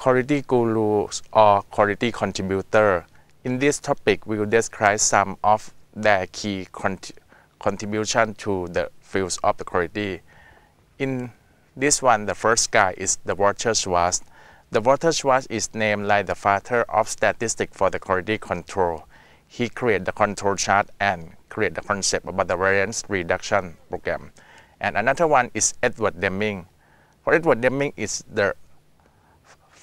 quality gurus or quality contributor. In this topic, we will describe some of their key cont contribution to the fields of the quality. In this one, the first guy is the Walter Schwartz. The Walter Schwartz is named like the father of statistics for the quality control. He created the control chart and created the concept about the variance reduction program. And another one is Edward Deming. For Edward Deming is the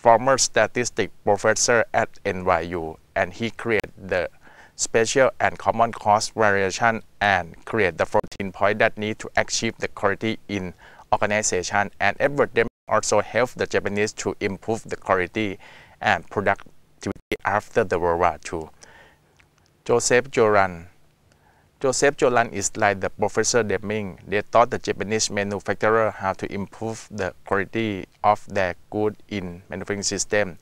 former statistics professor at NYU, and he created the special and common cost variation and create the 14 points that need to achieve the quality in organization and effort them also help the Japanese to improve the quality and productivity after the World War II. Joseph Joran Joseph Jolan is like the professor Deming. They taught the Japanese manufacturer how to improve the quality of their good in manufacturing system.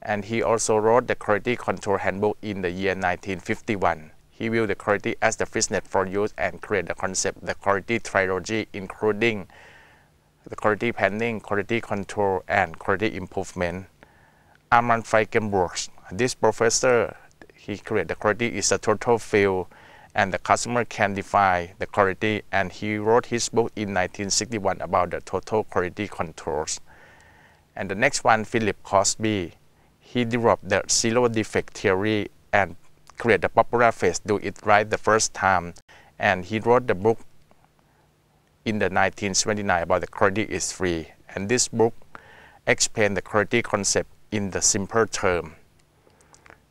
And he also wrote the quality control handbook in the year 1951. He viewed the quality as the first net for use and created the concept the quality trilogy including the quality planning, quality control, and quality improvement. Armand Feigenberg, this professor, he created the quality is a total field and the customer can define the quality. And he wrote his book in 1961 about the total quality controls. And the next one, Philip Cosby, he developed the zero defect theory and created the popular phrase, do it right the first time. And he wrote the book in the 1929 about the quality is free. And this book explained the quality concept in the simple term.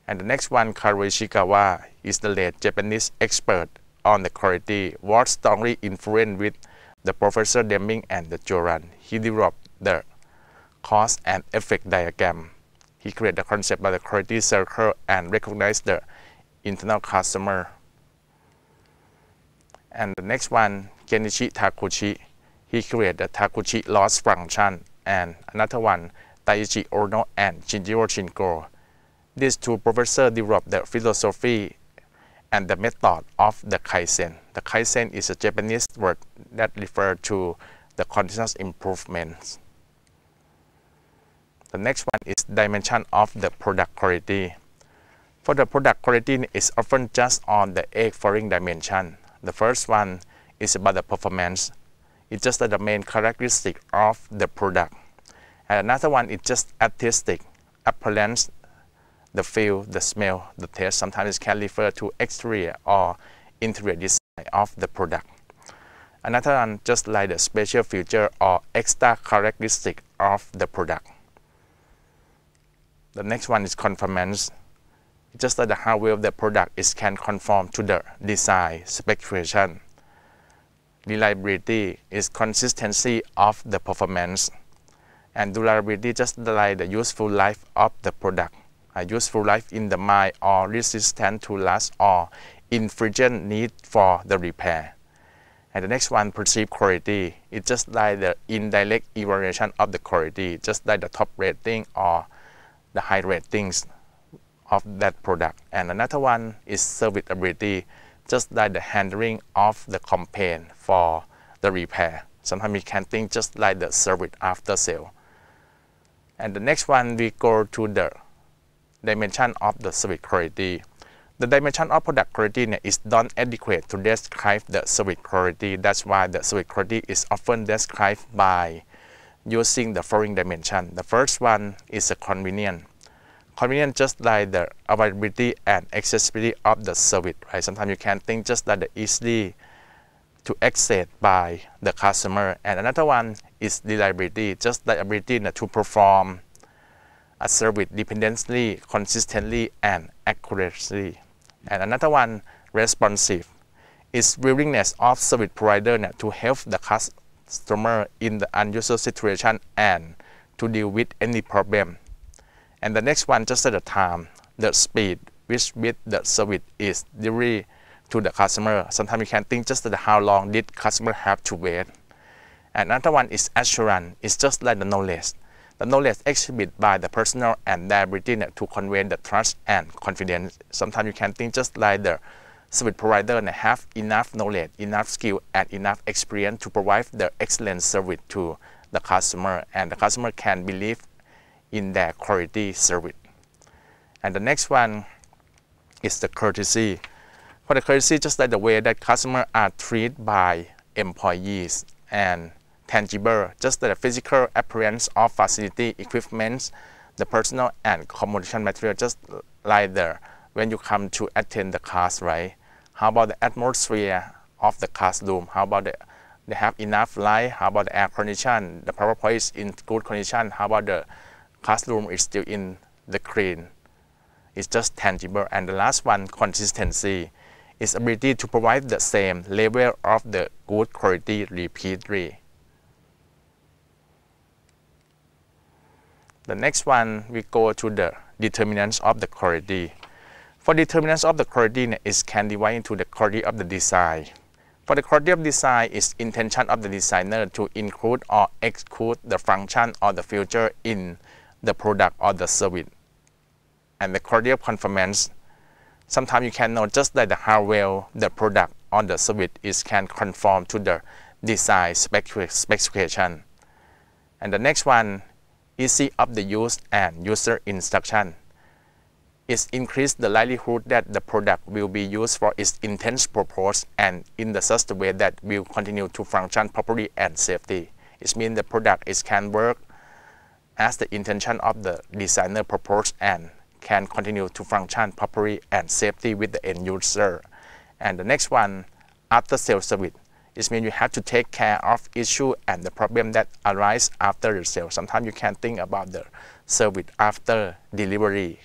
And the next one, Karui Shikawa, is the late Japanese expert on the quality was strongly influenced with the Professor Deming and the Joran. He developed the cause and effect diagram. He created the concept of the quality circle and recognized the internal customer. And the next one, Kenichi Takuchi. He created the Takuchi loss function and another one, Taiichi Ono and Shinjiro Shinko. These two professors developed the philosophy and the method of the Kaizen. The Kaizen is a Japanese word that refers to the continuous improvements. The next one is dimension of the product quality. For the product quality, it's often just on the eight foreign dimension. The first one is about the performance. It's just the main characteristic of the product. And another one is just artistic, appearance, the feel, the smell, the taste. Sometimes it can refer to exterior or interior design of the product. Another one, just like the special feature or extra characteristic of the product. The next one is conformance. Just like the hardware of the product, it can conform to the design specification. Reliability is consistency of the performance. And durability, just like the useful life of the product uh, useful life in the mind or resistant to loss or infringent need for the repair. And the next one, perceived quality. It's just like the indirect evaluation of the quality, just like the top rating or the high ratings of that product. And another one is serviceability, just like the handling of the complaint for the repair. Sometimes we can think just like the service after sale. And the next one, we go to the dimension of the service quality. The dimension of product quality is not adequate to describe the service quality. That's why the service quality is often described by using the following dimension. The first one is the convenience. Convenience just like the availability and accessibility of the service, right? Sometimes you can think just like the easily to access by the customer. And another one is reliability, just the ability to perform uh, serve with dependently, consistently, and accurately. And another one, responsive, is willingness of service provider to help the customer in the unusual situation and to deal with any problem. And the next one, just at the time, the speed which with the service is delivered to the customer. Sometimes you can think just how long did customer have to wait. Another one is assurance. It's just like the knowledge the knowledge exhibited by the personnel and their ability to convey the trust and confidence. Sometimes you can think just like the service provider have enough knowledge, enough skill, and enough experience to provide the excellent service to the customer, and the customer can believe in their quality service. And the next one is the courtesy. For the courtesy, just like the way that customers are treated by employees and tangible, just the physical appearance of facility, equipment, the personal and accommodation material, just like there. when you come to attend the class, right? How about the atmosphere of the classroom? How about the, they have enough light? How about the air condition? The PowerPoint is in good condition? How about the classroom is still in the clean? It's just tangible. And the last one, consistency its ability to provide the same level of the good quality repeatedly. The next one, we go to the determinants of the quality. For determinants of the quality, it can divide into the quality of the design. For the quality of design, it's intention of the designer to include or exclude the function or the feature in the product or the service. And the quality of conformance, sometimes you can know just that the how well the product or the service is can conform to the design specification. And the next one easy of the use and user instruction. It increases the likelihood that the product will be used for its intended purpose and in the such way that will continue to function properly and safely. It means the product is can work as the intention of the designer purpose and can continue to function properly and safely with the end user. And the next one, after sales service. It means you have to take care of issue and the problem that arise after the sale. Sometimes you can think about the service after delivery.